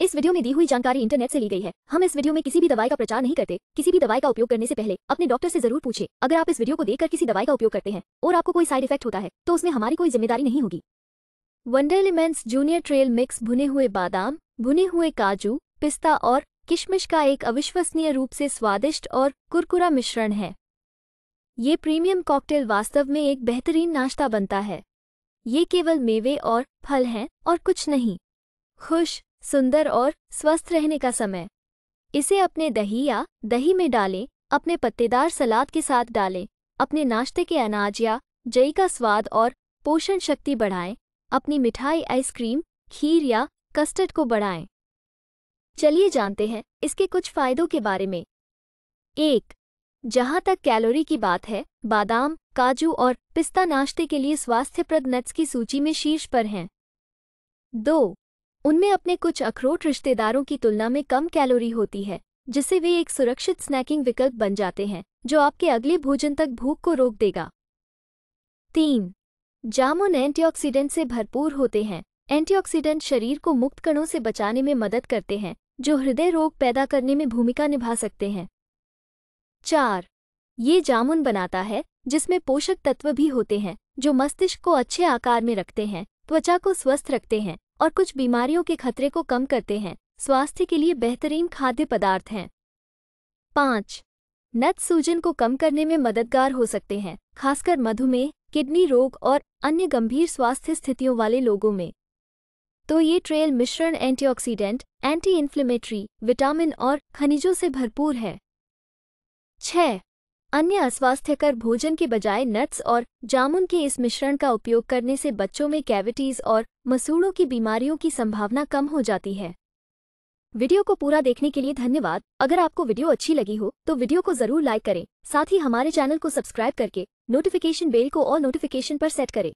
इस वीडियो में दी हुई जानकारी इंटरनेट से ली गई है हम इस वीडियो में किसी भी दवाई का प्रचार नहीं करते किसी भी दवाई का उपयोग करने से पहले अपने डॉक्टर से जरूर पूछे अगर आप इस वीडियो को देखकर किसी दवाई का उपयोग करते हैं और आपको कोई साइड इफेक्ट होता है तो उसमें हमारी कोई जिम्मेदारी नहीं होगी wonder elements junior trail mix भुने हुए बादाम भुने हुए काजू पिस्ता और किशमिश का एक अविश्वसनीय रूप से स्वादिष्ट और कुरकुरा मिश्रण है ये प्रीमियम कॉकटेल वास्तव में एक बेहतरीन नाश्ता बनता है ये केवल मेवे और फल हैं और कुछ नहीं खुश सुंदर और स्वस्थ रहने का समय इसे अपने दही या दही में डालें अपने पत्तेदार सलाद के साथ डालें अपने नाश्ते के अनाज या जई का स्वाद और पोषण शक्ति बढ़ाएं अपनी मिठाई आइसक्रीम खीर या कस्टर्ड को बढ़ाएं चलिए जानते हैं इसके कुछ फायदों के बारे में एक जहाँ तक कैलोरी की बात है बादाम काजू और पिस्ता नाश्ते के लिए स्वास्थ्यप्रद नट्स की सूची में शीर्ष पर हैं दो उनमें अपने कुछ अखरोट रिश्तेदारों की तुलना में कम कैलोरी होती है जिससे वे एक सुरक्षित स्नैकिंग विकल्प बन जाते हैं जो आपके अगले भोजन तक भूख को रोक देगा तीन जामुन एंटीऑक्सीडेंट से भरपूर होते हैं एंटीऑक्सीडेंट शरीर को मुक्त कणों से बचाने में मदद करते हैं जो हृदय रोग पैदा करने में भूमिका निभा सकते हैं चार ये जामुन बनाता है जिसमें पोषक तत्व भी होते हैं जो मस्तिष्क को अच्छे आकार में रखते हैं त्वचा को स्वस्थ रखते हैं और कुछ बीमारियों के खतरे को कम करते हैं स्वास्थ्य के लिए बेहतरीन खाद्य पदार्थ हैं पाँच नट सूजन को कम करने में मददगार हो सकते हैं खासकर मधुमेह किडनी रोग और अन्य गंभीर स्वास्थ्य स्थितियों वाले लोगों में तो ये ट्रेल मिश्रण एंटीऑक्सीडेंट एंटी इन्फ्लेमेटरी विटामिन और खनिजों से भरपूर है छह अन्य अस्वास्थ्यकर भोजन के बजाय नट्स और जामुन के इस मिश्रण का उपयोग करने से बच्चों में कैविटीज और मसूड़ों की बीमारियों की संभावना कम हो जाती है वीडियो को पूरा देखने के लिए धन्यवाद अगर आपको वीडियो अच्छी लगी हो तो वीडियो को जरूर लाइक करें साथ ही हमारे चैनल को सब्सक्राइब करके नोटिफिकेशन बेल को ऑल नोटिफिकेशन पर सेट करें